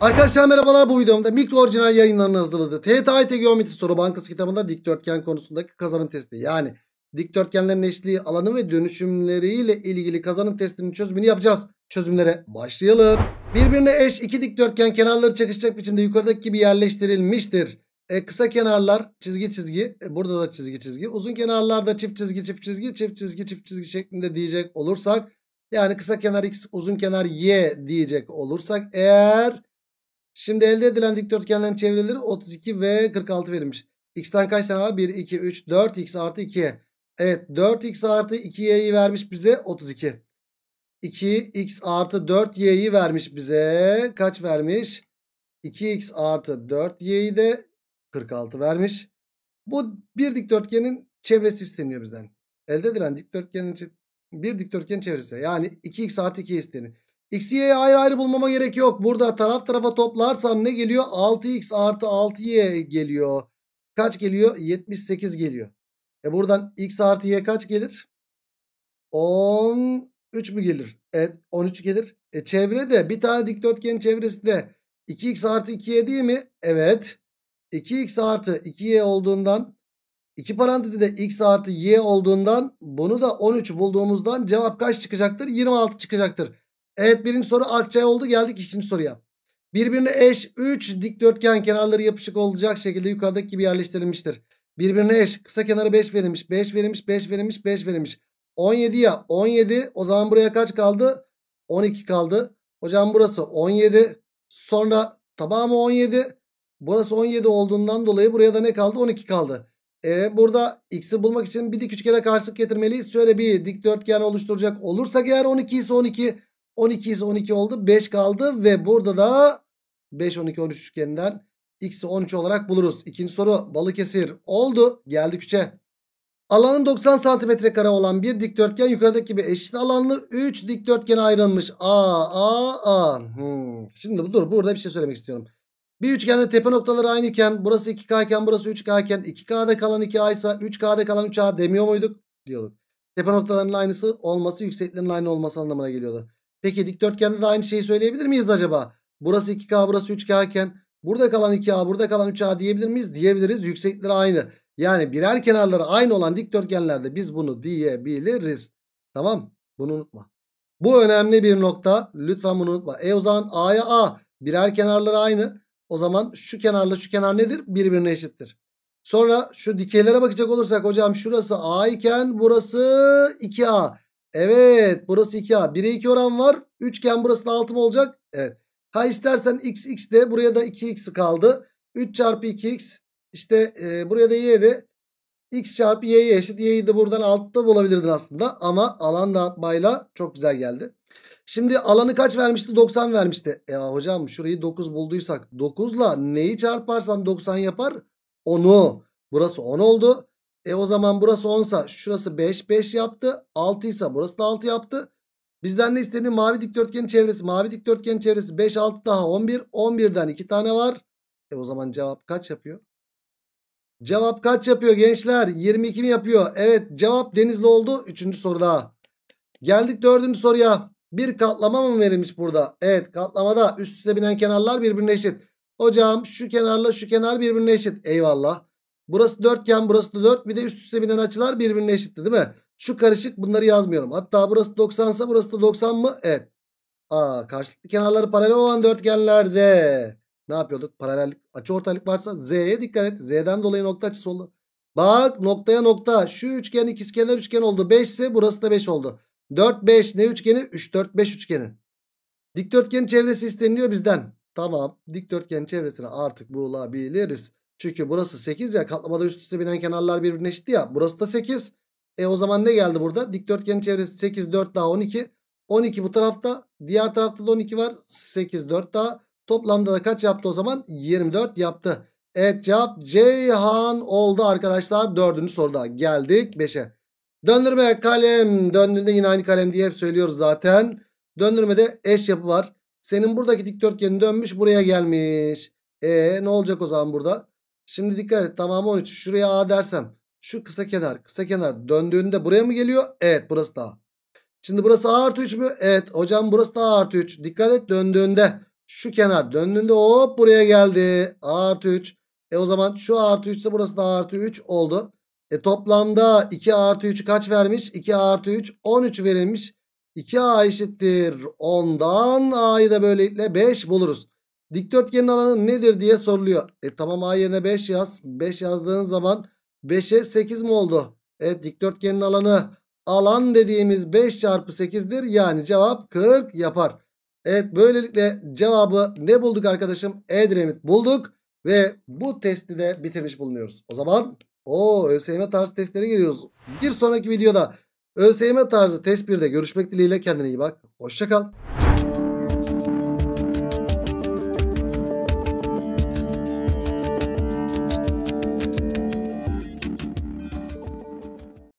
Arkadaşlar merhabalar bu videomda mikro orijinal yayınlarını hazırladığı TTIT Geometri Soru Bankası kitabında dikdörtgen konusundaki kazanım testi. Yani dikdörtgenlerin eşliği alanı ve dönüşümleriyle ilgili kazanım testinin çözümünü yapacağız. Çözümlere başlayalım. Birbirine eş iki dikdörtgen kenarları çakışacak biçimde yukarıdaki gibi yerleştirilmiştir. E, kısa kenarlar çizgi çizgi e, burada da çizgi çizgi uzun kenarlar da çift çizgi çift çizgi çift çizgi çift çizgi şeklinde diyecek olursak yani kısa kenar x uzun kenar y diyecek olursak eğer Şimdi elde edilen dikdörtgenlerin çevreleri 32 ve 46 verilmiş. X'ten kaç tane var? 1, 2, 3, 4x artı 2. Evet 4x artı 2y'yi vermiş bize 32. 2x artı 4y'yi vermiş bize. Kaç vermiş? 2x artı 4y'yi de 46 vermiş. Bu bir dikdörtgenin çevresi isteniyor bizden. Elde edilen dikdörtgenin bir dikdörtgen çevresi. Yani 2x artı 2 isteniyor. X, Y'yi ayrı ayrı bulmama gerek yok. Burada taraf tarafa toplarsam ne geliyor? 6X artı 6Y geliyor. Kaç geliyor? 78 geliyor. E buradan X artı Y kaç gelir? 13 mü gelir? Evet 13 gelir. E çevrede bir tane dikdörtgenin çevresi de 2X artı 2Y değil mi? Evet. 2X artı 2Y olduğundan İki parantezi de x artı y olduğundan bunu da 13 bulduğumuzdan cevap kaç çıkacaktır? 26 çıkacaktır. Evet birinci soru akçay oldu. Geldik ikinci soruya. Birbirine eş 3 dikdörtgen kenarları yapışık olacak şekilde yukarıdaki gibi yerleştirilmiştir. Birbirine eş kısa kenarı 5 verilmiş. 5 verilmiş 5 verilmiş 5 verilmiş. 17 ya 17 o zaman buraya kaç kaldı? 12 kaldı. Hocam burası 17. Sonra tamamı 17. Burası 17 olduğundan dolayı buraya da ne kaldı? 12 kaldı. E, burada x'i bulmak için bir dik üçgene karşılık getirmeliyiz. Şöyle bir dikdörtgen oluşturacak olursak eğer 12 ise 12. 12 ise 12 oldu. 5 kaldı ve burada da 5, 12, 13 üçgeninden x'i 13 olarak buluruz. İkinci soru Balıkesir oldu. Geldik 3'e. Alanın 90 santimetre kare olan bir dikdörtgen yukarıdaki gibi eşit alanlı 3 dikdörtgene ayrılmış. A, A, A. Hmm. Şimdi dur burada bir şey söylemek istiyorum. Bir üçgende tepe noktaları aynıyken burası 2K iken burası 3K iken 2K'da kalan 2A ise 3K'da kalan 3A demiyor muyduk? Diyorduk. Tepe noktalarının aynısı olması yükseklerin aynı olması anlamına geliyordu. Peki dikdörtgende de aynı şeyi söyleyebilir miyiz acaba? Burası 2K burası 3K iken burada kalan 2A burada kalan 3A diyebilir miyiz? Diyebiliriz. Yüksekleri aynı. Yani birer kenarları aynı olan dikdörtgenlerde biz bunu diyebiliriz. Tamam bunu unutma. Bu önemli bir nokta. Lütfen bunu unutma. E o zaman A'ya A. Birer kenarları aynı. O zaman şu kenarla şu kenar nedir? Birbirine eşittir. Sonra şu dikeylere bakacak olursak hocam şurası A iken burası 2A. Evet burası 2A. 1'e 2 oran var. Üçgen burası da 6 mı olacak? Evet. Ha istersen x x de buraya da 2x kaldı. 3 çarpı 2x işte e, buraya da y de x çarpı y'ye eşit. Y'yi de buradan altta bulabilirdin aslında. Ama alan dağıtmayla çok güzel geldi. Şimdi alanı kaç vermişti? 90 vermişti. E hocam şurayı 9 bulduysak 9 ile neyi çarparsan 90 yapar? 10'u. Burası 10 oldu. E o zaman burası 10 şurası 5 5 yaptı. 6 burası da 6 yaptı. Bizden ne istediği mavi dikdörtgenin çevresi. Mavi dikdörtgenin çevresi 5 6 daha 11. 11'den 2 tane var. E o zaman cevap kaç yapıyor? Cevap kaç yapıyor gençler? 22 mi yapıyor? Evet cevap denizli oldu. Üçüncü soruda. Geldik dördüncü soruya. Bir katlama mı verilmiş burada? Evet katlamada üst üste binen kenarlar birbirine eşit. Hocam şu kenarla şu kenar birbirine eşit. Eyvallah. Burası dörtgen burası da dört, Bir de üst üste binen açılar birbirine eşitti değil mi? Şu karışık bunları yazmıyorum. Hatta burası 90 ise burası da 90 mı? Evet. Aa, karşılıklı kenarları paralel olan dörtgenlerde ne yapıyorduk? Paralellik açı ortalık varsa Z'ye dikkat et. Z'den dolayı nokta açısı oldu. Bak noktaya nokta. Şu üçgen ikizkenar üçgen oldu. 5 ise burası da 5 oldu. 4 5 ne üçgeni? 3 4 5 üçgeni. Dikdörtgenin çevresi isteniliyor bizden. Tamam. Dikdörtgenin çevresini artık bulabiliriz. Çünkü burası 8 ya katlamada üst üste binen kenarlar birbirine eşit ya. Burası da 8. E o zaman ne geldi burada? Dikdörtgenin çevresi 8 4 daha 12. 12 bu tarafta. Diğer tarafta da 12 var. 8 4 daha. Toplamda da kaç yaptı o zaman? 24 yaptı. Evet cevap Ceyhan oldu arkadaşlar. Dördüncü soruda geldik 5'e. Döndürme kalem. Döndüğünde yine aynı kalem diye hep söylüyoruz zaten. Döndürmede eş yapı var. Senin buradaki dikdörtgenin dönmüş buraya gelmiş. E ne olacak o zaman burada? Şimdi dikkat et tamamı 13. Şuraya A dersem şu kısa kenar kısa kenar döndüğünde buraya mı geliyor? Evet burası da A. Şimdi burası A artı 3 mü? Evet hocam burası da A artı 3. Dikkat et döndüğünde şu kenar döndüğünde hop buraya geldi. A artı 3. E o zaman şu A artı 3 ise burası da A artı 3 oldu. E toplamda 2 A artı 3'ü kaç vermiş? 2 A artı 3 13 verilmiş. 2A eşittir ondan A'yı da böylelikle 5 buluruz. Dikdörtgenin alanı nedir diye soruluyor. E tamam A yerine 5 yaz. 5 yazdığın zaman 5'e 8 mi oldu? Evet dikdörtgenin alanı alan dediğimiz 5 çarpı 8'dir. Yani cevap 40 yapar. Evet böylelikle cevabı ne bulduk arkadaşım? Edremit bulduk ve bu testi de bitirmiş bulunuyoruz. O zaman o ÖSYM tarzı testlere giriyoruz. Bir sonraki videoda ÖSYM tarzı test 1'de görüşmek dileğiyle kendine iyi bak. Hoşçakal.